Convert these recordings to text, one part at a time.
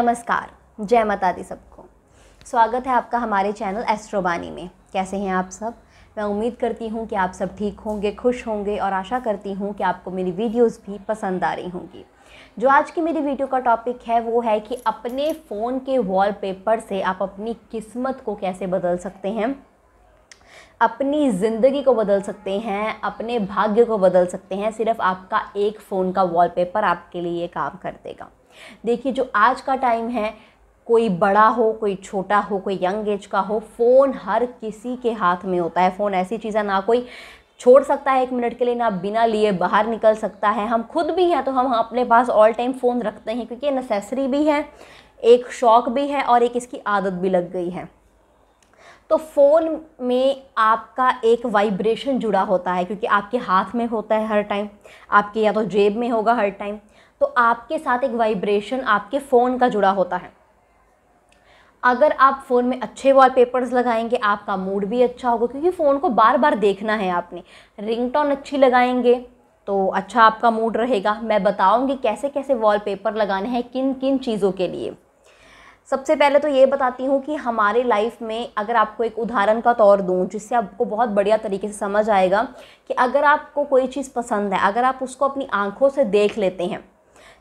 नमस्कार जय माता दी सबको स्वागत है आपका हमारे चैनल एस्ट्रोबानी में कैसे हैं आप सब मैं उम्मीद करती हूँ कि आप सब ठीक होंगे खुश होंगे और आशा करती हूँ कि आपको मेरी वीडियोस भी पसंद आ रही होंगी जो आज की मेरी वीडियो का टॉपिक है वो है कि अपने फ़ोन के वॉलपेपर से आप अपनी किस्मत को कैसे बदल सकते हैं अपनी ज़िंदगी को बदल सकते हैं अपने भाग्य को बदल सकते हैं सिर्फ आपका एक फ़ोन का वॉलपेपर आपके लिए काम कर देगा देखिए जो आज का टाइम है कोई बड़ा हो कोई छोटा हो कोई यंग एज का हो फ़ोन हर किसी के हाथ में होता है फ़ोन ऐसी चीज़ है ना कोई छोड़ सकता है एक मिनट के लिए ना बिना लिए बाहर निकल सकता है हम खुद भी हैं तो हम अपने पास ऑल टाइम फ़ोन रखते हैं क्योंकि ये नेसेसरी भी है एक शौक़ भी है और एक इसकी आदत भी लग गई है तो फ़ोन में आपका एक वाइब्रेशन जुड़ा होता है क्योंकि आपके हाथ में होता है हर टाइम आपके या तो जेब में होगा हर टाइम तो आपके साथ एक वाइब्रेशन आपके फ़ोन का जुड़ा होता है अगर आप फ़ोन में अच्छे वॉलपेपर्स लगाएंगे आपका मूड भी अच्छा होगा क्योंकि फ़ोन को बार बार देखना है आपने रिंगटोन अच्छी लगाएंगे तो अच्छा आपका मूड रहेगा मैं बताऊंगी कैसे कैसे वॉलपेपर लगाने हैं किन किन चीज़ों के लिए सबसे पहले तो ये बताती हूँ कि हमारे लाइफ में अगर आपको एक उदाहरण का तौर दूँ जिससे आपको बहुत बढ़िया तरीके से समझ आएगा कि अगर आपको कोई चीज़ पसंद है अगर आप उसको अपनी आँखों से देख लेते हैं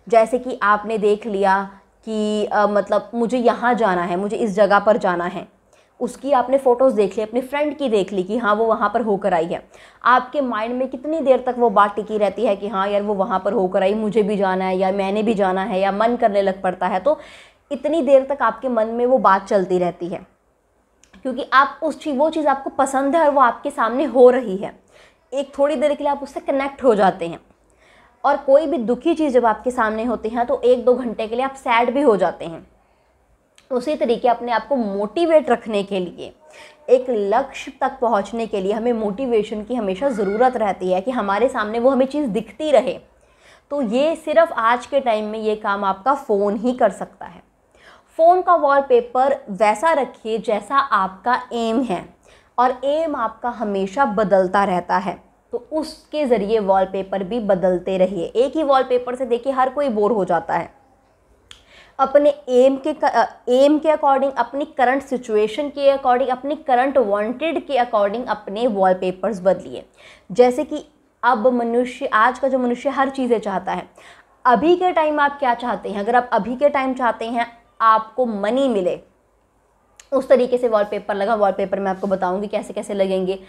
जैसे कि आपने देख लिया कि आ, मतलब मुझे यहाँ जाना है मुझे इस जगह पर जाना है उसकी आपने फ़ोटोज़ देख ली अपने फ्रेंड की देख ली कि हाँ वो वहाँ पर होकर आई है आपके माइंड में कितनी देर तक वो बात टिकी रहती है कि हाँ यार वो वहाँ पर होकर आई मुझे भी जाना है या मैंने भी जाना है या मन करने लग पड़ता है तो इतनी देर तक आपके मन में वो बात चलती रहती है क्योंकि आप उस चीज़ वो चीज़ आपको पसंद है और वो आपके सामने हो रही है एक थोड़ी देर के लिए आप उससे कनेक्ट हो जाते हैं और कोई भी दुखी चीज़ जब आपके सामने होती है तो एक दो घंटे के लिए आप सैड भी हो जाते हैं उसी तरीके अपने आप को मोटिवेट रखने के लिए एक लक्ष्य तक पहुंचने के लिए हमें मोटिवेशन की हमेशा ज़रूरत रहती है कि हमारे सामने वो हमें चीज़ दिखती रहे तो ये सिर्फ आज के टाइम में ये काम आपका फ़ोन ही कर सकता है फ़ोन का वॉलपेपर वैसा रखिए जैसा आपका एम है और एम आपका हमेशा बदलता रहता है तो उसके ज़रिए वॉलपेपर भी बदलते रहिए एक ही वॉलपेपर से देखिए हर कोई बोर हो जाता है अपने एम के एम के अकॉर्डिंग अपनी करंट सिचुएशन के अकॉर्डिंग अपनी करंट वांटेड के अकॉर्डिंग अपने वॉलपेपर्स बदलिए जैसे कि अब मनुष्य आज का जो मनुष्य हर चीज़ें चाहता है अभी के टाइम आप क्या चाहते हैं अगर आप अभी के टाइम चाहते हैं आपको मनी मिले उस तरीके से वॉलपेपर लगा वॉलपेपर मैं आपको बताऊंगी कैसे कैसे लगेंगे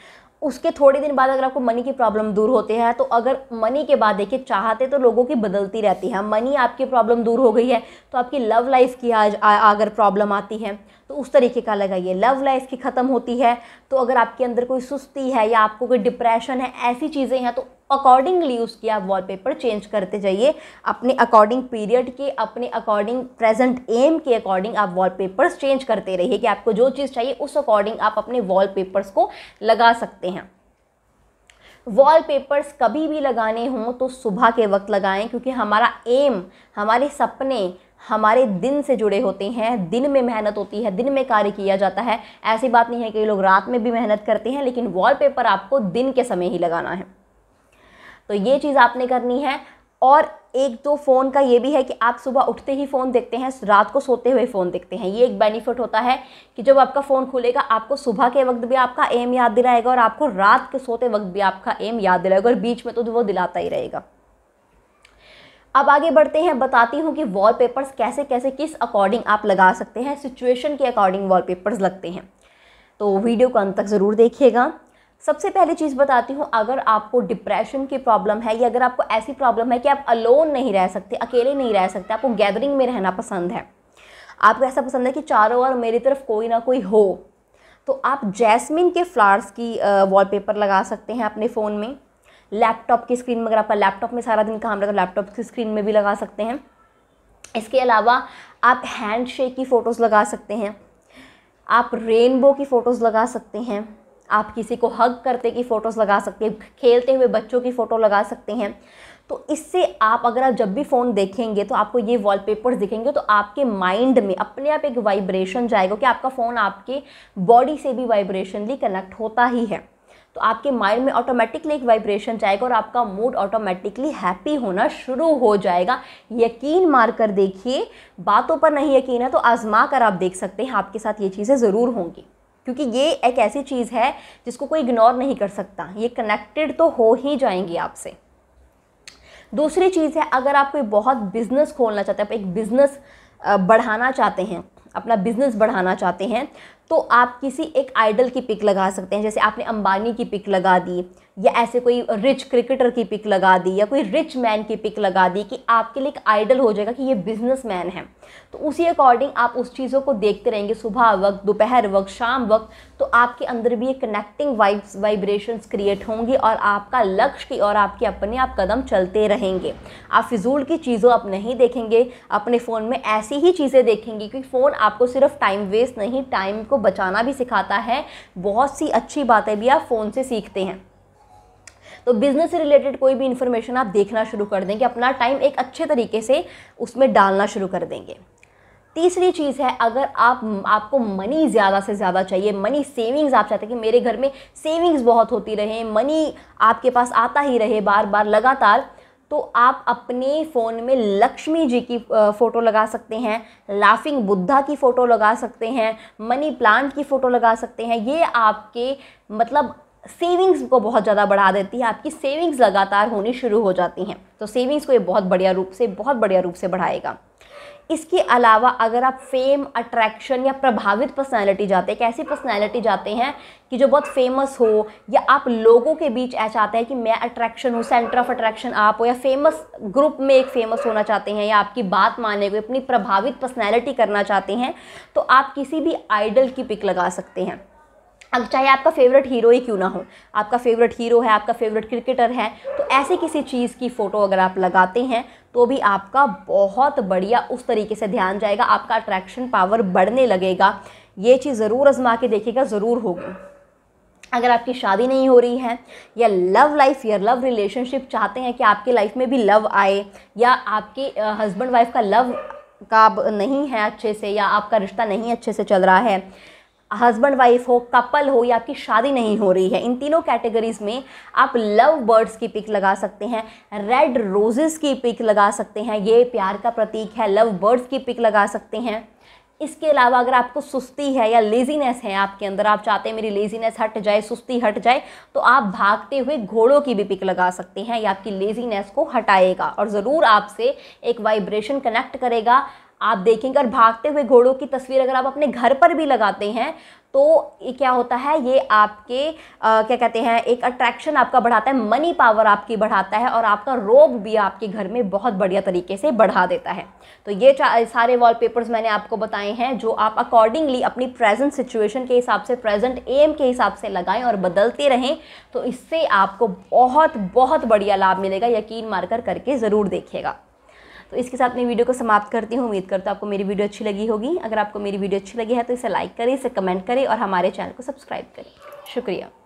उसके थोड़े दिन बाद अगर आपको मनी की प्रॉब्लम दूर होते हैं तो अगर मनी के बाद देखिए चाहते तो लोगों की बदलती रहती है मनी आपकी प्रॉब्लम दूर हो गई है तो आपकी लव लाइफ की आज अगर प्रॉब्लम आती है तो उस तरीके का लगाइए लव लाइफ की ख़त्म होती है तो अगर आपके अंदर कोई सुस्ती है या आपको कोई डिप्रेशन है ऐसी चीज़ें हैं तो अकॉर्डिंगली उसकी आप वॉलपेपर चेंज करते जाइए अपने अकॉर्डिंग पीरियड के अपने अकॉर्डिंग प्रेजेंट एम के अकॉर्डिंग आप वॉलपेपर्स चेंज करते रहिए कि आपको जो चीज़ चाहिए उस अकॉर्डिंग आप अपने वॉलपेपर्स को लगा सकते हैं सकते हैं वॉलपेपर्स कभी भी लगाने हों तो सुबह के वक्त लगाएं क्योंकि हमारा एम हमारे सपने हमारे दिन से जुड़े होते हैं दिन में मेहनत होती है दिन में कार्य किया जाता है ऐसी बात नहीं है कि लोग रात में भी मेहनत करते हैं लेकिन वॉलपेपर आपको दिन के समय ही लगाना है तो ये चीज़ आपने करनी है और एक दो तो फ़ोन का ये भी है कि आप सुबह उठते ही फ़ोन देखते हैं रात को सोते हुए फ़ोन देखते हैं ये एक बेनिफिट होता है कि जब आपका फ़ोन खुलेगा आपको सुबह के वक्त भी आपका एम याद दिलाएगा और आपको रात के सोते वक्त भी आपका एम याद दिलाएगा और बीच में तो वो दिलाता ही रहेगा अब आगे बढ़ते हैं बताती हूँ कि वॉलपेपर्स कैसे कैसे किस अकॉर्डिंग आप लगा सकते हैं सिचुएशन के अकॉर्डिंग वॉलपेपर्स लगते हैं तो वीडियो को अंत तक ज़रूर देखिएगा सबसे पहले चीज़ बताती हूँ अगर आपको डिप्रेशन की प्रॉब्लम है या अगर आपको ऐसी प्रॉब्लम है कि आप अलोन नहीं रह सकते अकेले नहीं रह सकते आपको गैदरिंग में रहना पसंद है आपको ऐसा पसंद है कि चारों ओर मेरी तरफ कोई ना कोई हो तो आप जैस्मिन के फ्लावर्स की वॉलपेपर लगा सकते हैं अपने फ़ोन में लैपटॉप की स्क्रीन में अगर आपका लैपटॉप में सारा दिन काम रहा तो लैपटॉप की स्क्रीन में भी लगा सकते हैं इसके अलावा आप हैंड शेक की फ़ोटोज़ लगा सकते हैं आप रेनबो की फ़ोटोज़ लगा सकते हैं आप किसी को हग करते की फ़ोटोज़ लगा सकते हैं खेलते हुए बच्चों की फ़ोटो लगा सकते हैं तो इससे आप अगर आप जब भी फ़ोन देखेंगे तो आपको ये वॉलपेपर्स दिखेंगे तो आपके माइंड में अपने आप एक वाइब्रेशन जाएगा कि आपका फ़ोन आपके बॉडी से भी वाइब्रेशनली कनेक्ट होता ही है तो आपके माइंड में ऑटोमेटिकली एक वाइब्रेशन जाएगा और आपका मूड ऑटोमेटिकली हैप्पी होना शुरू हो जाएगा यकीन मार कर देखिए बातों पर नहीं यकीन है तो आजमा कर आप देख सकते हैं आपके साथ ये चीज़ें ज़रूर होंगी क्योंकि ये एक ऐसी चीज़ है जिसको कोई इग्नोर नहीं कर सकता ये कनेक्टेड तो हो ही जाएंगी आपसे दूसरी चीज़ है अगर आप कोई बहुत बिज़नेस खोलना चाहते हैं आप एक बिज़नेस बढ़ाना चाहते हैं अपना बिज़नेस बढ़ाना चाहते हैं तो आप किसी एक आइडल की पिक लगा सकते हैं जैसे आपने अंबानी की पिक लगा दी या ऐसे कोई रिच क्रिकेटर की पिक लगा दी या कोई रिच मैन की पिक लगा दी कि आपके लिए एक आइडल हो जाएगा कि ये बिज़नेस मैन है तो उसी अकॉर्डिंग आप उस चीज़ों को देखते रहेंगे सुबह वक्त दोपहर वक्त शाम वक्त तो आपके अंदर भी एक कनेक्टिंग वाइब्स वाइब्रेशंस क्रिएट होंगी और आपका लक्ष्य की और आपके अपने आप कदम चलते रहेंगे आप फिजूल की चीज़ों आप नहीं देखेंगे अपने फ़ोन में ऐसी ही चीज़ें देखेंगे क्योंकि फ़ोन आपको सिर्फ टाइम वेस्ट नहीं टाइम को बचाना भी सिखाता है बहुत सी अच्छी बातें भी आप फ़ोन से सीखते हैं तो बिज़नेस से रिलेटेड कोई भी इन्फॉर्मेशन आप देखना शुरू कर देंगे अपना टाइम एक अच्छे तरीके से उसमें डालना शुरू कर देंगे तीसरी चीज़ है अगर आप आपको मनी ज़्यादा से ज़्यादा चाहिए मनी सेविंग्स आप चाहते हैं कि मेरे घर में सेविंग्स बहुत होती रहे मनी आपके पास आता ही रहे बार बार लगातार तो आप अपने फ़ोन में लक्ष्मी जी की फ़ोटो लगा सकते हैं लाफिंग बुद्धा की फ़ोटो लगा सकते हैं मनी प्लांट की फ़ोटो लगा सकते हैं ये आपके मतलब सेविंग्स को बहुत ज़्यादा बढ़ा देती है आपकी सेविंग्स लगातार होनी शुरू हो जाती हैं तो सेविंग्स को ये बहुत बढ़िया रूप से बहुत बढ़िया रूप से बढ़ाएगा इसके अलावा अगर आप फेम अट्रैक्शन या प्रभावित पर्सनैलिटी जाते हैं कैसी पर्सनैलिटी जाते हैं कि जो बहुत फेमस हो या आप लोगों के बीच ऐसा आता है कि मैं अट्रैक्शन हूँ सेंटर ऑफ अट्रैक्शन आप हो या फेमस ग्रुप में एक फेमस होना चाहते हैं या आपकी बात माने को अपनी प्रभावित पर्सनैलिटी करना चाहते हैं तो आप किसी भी आइडल की पिक लगा सकते हैं अब चाहे आपका फेवरेट हीरो ही क्यों ना हो आपका फेवरेट हीरो है आपका फेवरेट क्रिकेटर है तो ऐसे किसी चीज़ की फ़ोटो अगर आप लगाते हैं तो भी आपका बहुत बढ़िया उस तरीके से ध्यान जाएगा आपका अट्रैक्शन पावर बढ़ने लगेगा ये चीज़ ज़रूर आजमा के देखेगा ज़रूर होगी अगर आपकी शादी नहीं हो रही है या लव लाइफ या लव रिलेशनशिप चाहते हैं कि आपकी लाइफ में भी लव आए या आपके हस्बैंड वाइफ का लव का नहीं है अच्छे से या आपका रिश्ता नहीं अच्छे से चल रहा है हस्बैंड वाइफ हो कपल हो या आपकी शादी नहीं हो रही है इन तीनों कैटेगरीज में आप लव बर्ड्स की पिक लगा सकते हैं रेड रोजेस की पिक लगा सकते हैं ये प्यार का प्रतीक है लव बर्ड्स की पिक लगा सकते हैं इसके अलावा अगर आपको सुस्ती है या लेजीनेस है आपके अंदर आप चाहते हैं मेरी लेजीनेस हट जाए सुस्ती हट जाए तो आप भागते हुए घोड़ों की भी पिक लगा सकते हैं या आपकी लेजीनेस को हटाएगा और ज़रूर आपसे एक वाइब्रेशन कनेक्ट करेगा आप देखेंगे और भागते हुए घोड़ों की तस्वीर अगर आप अपने घर पर भी लगाते हैं तो ये क्या होता है ये आपके आ, क्या कहते हैं एक अट्रैक्शन आपका बढ़ाता है मनी पावर आपकी बढ़ाता है और आपका रोब भी आपके घर में बहुत बढ़िया तरीके से बढ़ा देता है तो ये सारे वॉलपेपर्स मैंने आपको बताए हैं जो आप अकॉर्डिंगली अपनी प्रेजेंट सिचुएशन के हिसाब से प्रेजेंट एम के हिसाब से लगाएं और बदलते रहें तो इससे आपको बहुत बहुत बढ़िया लाभ मिलेगा यकीन मारकर करके ज़रूर देखिएगा तो इसके साथ मैं वीडियो को समाप्त करती हूँ उम्मीद करता हूँ आपको मेरी वीडियो अच्छी लगी होगी अगर आपको मेरी वीडियो अच्छी लगी है तो इसे लाइक करें इसे कमेंट करें और हमारे चैनल को सब्सक्राइब करें शुक्रिया